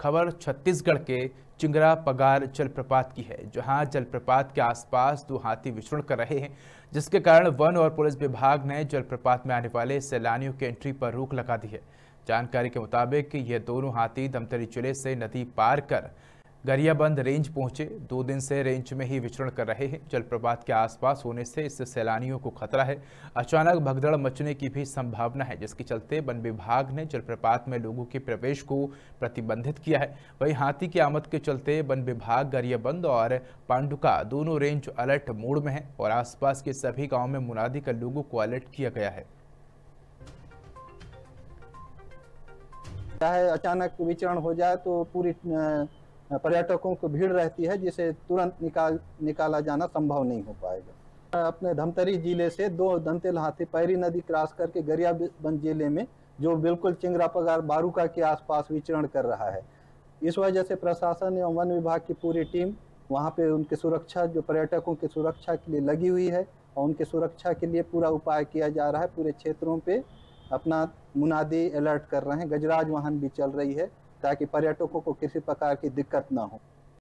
खबर छत्तीसगढ़ के चिंगरा पगार जलप्रपात की है जहां जलप्रपात के आसपास दो हाथी विचरण कर रहे हैं जिसके कारण वन और पुलिस विभाग ने जलप्रपात में आने वाले सैलानियों के एंट्री पर रोक लगा दी है जानकारी के मुताबिक ये दोनों हाथी दमतरी जिले से नदी पार कर गरियाबंद रेंज पहुंचे दो दिन से रेंज में ही विचरण कर रहे हैं जलप्रपात के आसपास होने से इससे सैलानियों को खतरा है अचानक भगदड़ मचने की भी संभावना है जिसके चलते वन विभाग ने जलप्रपात में लोगों के प्रवेश को प्रतिबंधित किया है वहीं हाथी की आमद के चलते वन विभाग गरियाबंद और पांडुका दोनों रेंज अलर्ट मोड में है और आसपास के सभी गाँव में मुनादी कर लोगों को अलर्ट किया गया है अचानक विचरण हो जाए तो पूरी पर्यटकों को भीड़ रहती है जिसे तुरंत निकाल निकाला जाना संभव नहीं हो पाएगा अपने धमतरी जिले से दो दंतेल हाथी पैरी नदी क्रॉस करके गरियाबंद जिले में जो बिल्कुल चिंगरा पगार बारूका के आसपास विचरण कर रहा है इस वजह से प्रशासन एवं वन विभाग की पूरी टीम वहाँ पे उनकी सुरक्षा जो पर्यटकों की सुरक्षा के लिए लगी हुई है और उनके सुरक्षा के लिए पूरा उपाय किया जा रहा है पूरे क्षेत्रों पे अपना मुनादी अलर्ट कर रहे हैं गजराज वाहन भी चल रही है ताकि पर्यटकों को किसी प्रकार की दिक्कत ना हो